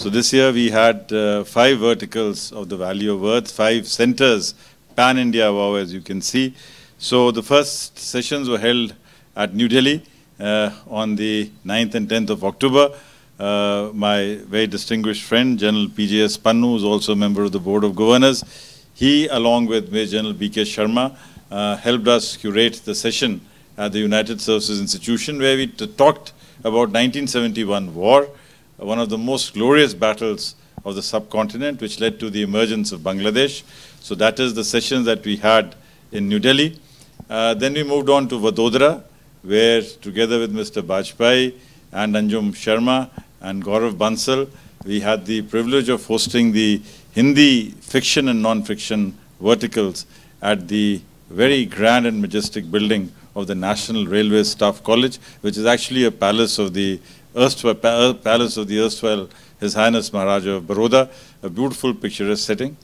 So this year we had uh, five verticals of the value of earth, five centers, pan-India wow as you can see. So the first sessions were held at New Delhi uh, on the 9th and 10th of October. Uh, my very distinguished friend, General PJS Pannu, who is also a member of the Board of Governors. He, along with Major General B.K. Sharma, uh, helped us curate the session at the United Services Institution where we talked about 1971 war, one of the most glorious battles of the subcontinent, which led to the emergence of Bangladesh. So that is the session that we had in New Delhi. Uh, then we moved on to Vadodara, where together with Mr. Bajpai and Anjum Sharma and Gaurav Bansal, we had the privilege of hosting the Hindi fiction and non-fiction verticals at the very grand and majestic building of the National Railway Staff College, which is actually a palace of the erstwhile, palace of the erstwhile His Highness Maharaj of Baroda, a beautiful picturesque setting.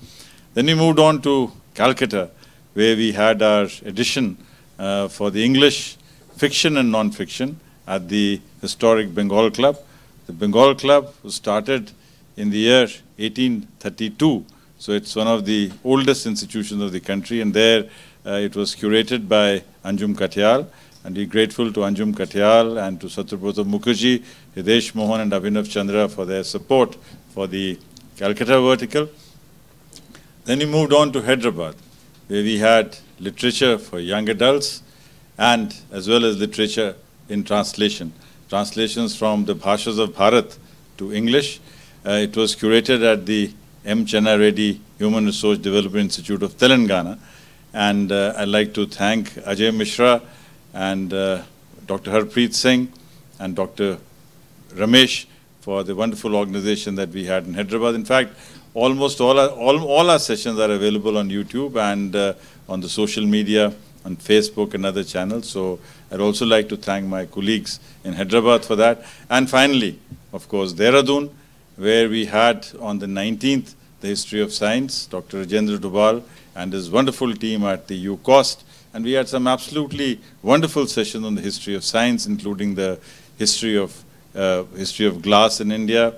Then we moved on to Calcutta, where we had our edition uh, for the English fiction and non-fiction at the historic Bengal Club. The Bengal Club was started in the year 1832, so it's one of the oldest institutions of the country, and there uh, it was curated by Anjum Katyal, and we're grateful to Anjum Katyal and to Satyabhrata Mukherjee, Hidesh Mohan and Abhinav Chandra for their support for the Calcutta vertical. Then we moved on to Hyderabad, where we had literature for young adults and as well as literature in translation. Translations from the Bhashas of Bharat to English. Uh, it was curated at the M. Chennaredi Human Resource Development Institute of Telangana. And uh, I'd like to thank Ajay Mishra, and uh, Dr. Harpreet Singh and Dr. Ramesh for the wonderful organization that we had in Hyderabad. In fact, almost all our, all, all our sessions are available on YouTube and uh, on the social media, on Facebook and other channels. So I'd also like to thank my colleagues in Hyderabad for that. And finally, of course, Dehradun, where we had on the 19th the History of Science, Dr. Rajendra Dubal and his wonderful team at the UCOST and we had some absolutely wonderful sessions on the history of science, including the history of, uh, history of glass in India.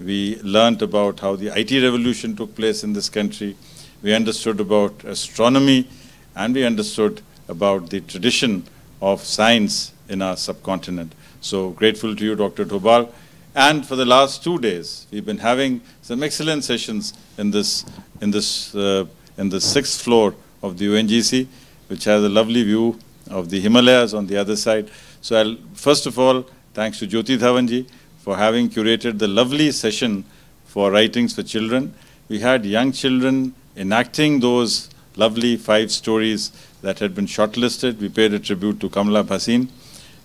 We learnt about how the IT revolution took place in this country. We understood about astronomy, and we understood about the tradition of science in our subcontinent. So grateful to you, Dr. Tobal. And for the last two days, we've been having some excellent sessions in this, in this, uh, in the sixth floor of the UNGC which has a lovely view of the Himalayas on the other side. So I'll, first of all, thanks to Jyoti Dhawanji for having curated the lovely session for writings for children. We had young children enacting those lovely five stories that had been shortlisted. We paid a tribute to Kamala Bhasin.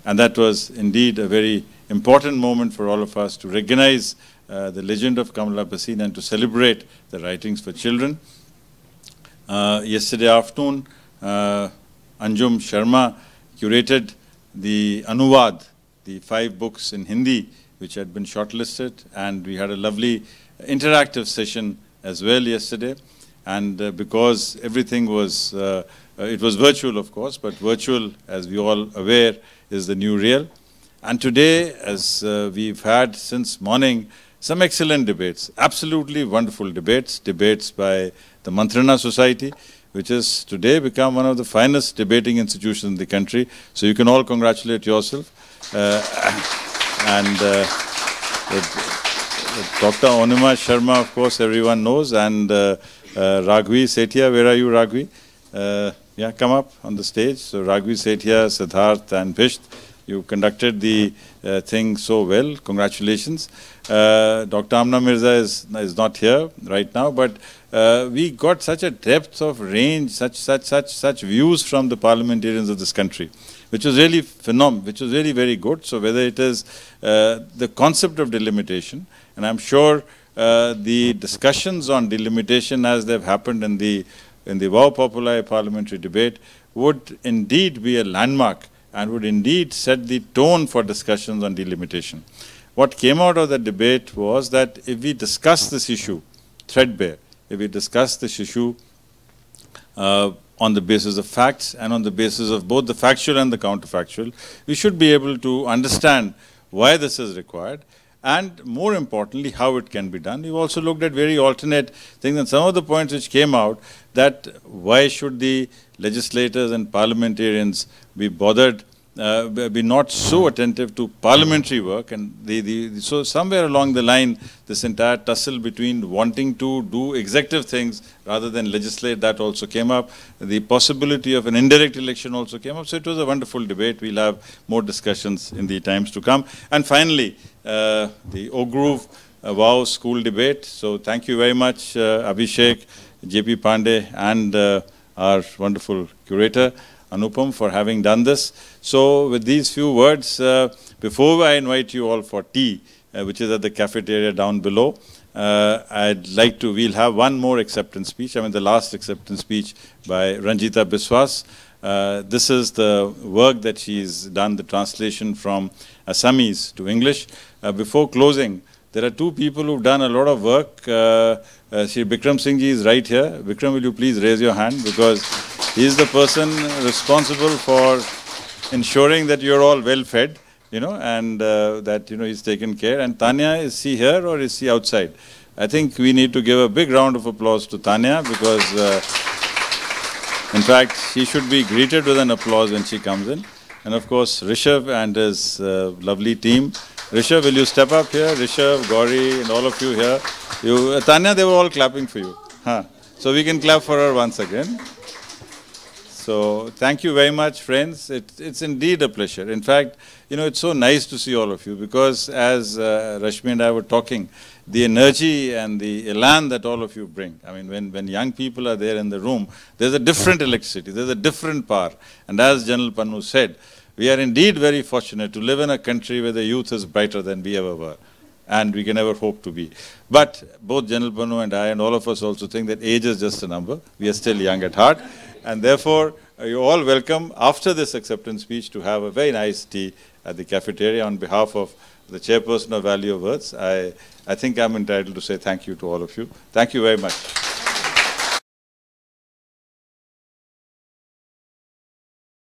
And that was indeed a very important moment for all of us to recognize uh, the legend of Kamala Bhasin and to celebrate the writings for children. Uh, yesterday afternoon, uh, Anjum Sharma curated the Anuvad, the five books in Hindi which had been shortlisted and we had a lovely interactive session as well yesterday and uh, because everything was, uh, uh, it was virtual of course, but virtual as we all aware is the new real. And today as uh, we've had since morning some excellent debates, absolutely wonderful debates, debates by the Mantrana Society, which has today become one of the finest debating institutions in the country. So you can all congratulate yourself. Uh, and uh, Dr. Onima Sharma, of course, everyone knows, and uh, uh Ragvi Setia. Where are you, Ragvi? Uh, yeah, come up on the stage. So Ragvi Setia, Siddharth, and Visht you conducted the uh, thing so well. Congratulations. Uh, Dr. Amna Mirza is, is not here right now, but uh, we got such a depth of range, such, such, such, such views from the parliamentarians of this country, which was really phenomenal, which was really very good. So whether it is uh, the concept of delimitation, and I'm sure uh, the discussions on delimitation as they've happened in the in the Wow Populi parliamentary debate would indeed be a landmark and would indeed set the tone for discussions on delimitation. What came out of the debate was that if we discuss this issue threadbare, if we discuss this issue uh, on the basis of facts and on the basis of both the factual and the counterfactual, we should be able to understand why this is required and more importantly, how it can be done. We've also looked at very alternate things and some of the points which came out that why should the legislators and parliamentarians be bothered uh, been not so attentive to parliamentary work and the, the, so somewhere along the line this entire tussle between wanting to do executive things rather than legislate that also came up the possibility of an indirect election also came up so it was a wonderful debate we'll have more discussions in the times to come and finally uh, the oak grove uh, wow school debate so thank you very much uh, abhishek jp pandey and uh, our wonderful curator Anupam for having done this. So with these few words, uh, before I invite you all for tea, uh, which is at the cafeteria down below, uh, I'd like to, we'll have one more acceptance speech, I mean the last acceptance speech by Ranjita Biswas. Uh, this is the work that she's done, the translation from Assamese to English. Uh, before closing, there are two people who've done a lot of work. Uh, uh, Bikram is right here. Bikram, will you please raise your hand because is the person responsible for ensuring that you're all well fed, you know, and uh, that, you know, he's taken care. And Tanya, is she here or is she outside? I think we need to give a big round of applause to Tanya because, uh, in fact, she should be greeted with an applause when she comes in. And of course, Rishabh and his uh, lovely team. Rishabh, will you step up here? Rishabh, Gauri, and all of you here. You, uh, Tanya, they were all clapping for you. Huh. So we can clap for her once again. So thank you very much, friends. It, it's indeed a pleasure. In fact, you know, it's so nice to see all of you because as uh, Rashmi and I were talking, the energy and the elan that all of you bring. I mean, when, when young people are there in the room, there's a different electricity, there's a different power. And as General Panu said, we are indeed very fortunate to live in a country where the youth is brighter than we ever were and we can never hope to be. But both General Panu and I and all of us also think that age is just a number. We are still young at heart. And therefore, uh, you're all welcome after this acceptance speech to have a very nice tea at the cafeteria on behalf of the chairperson of Value of Words. I, I think I'm entitled to say thank you to all of you. Thank you very much.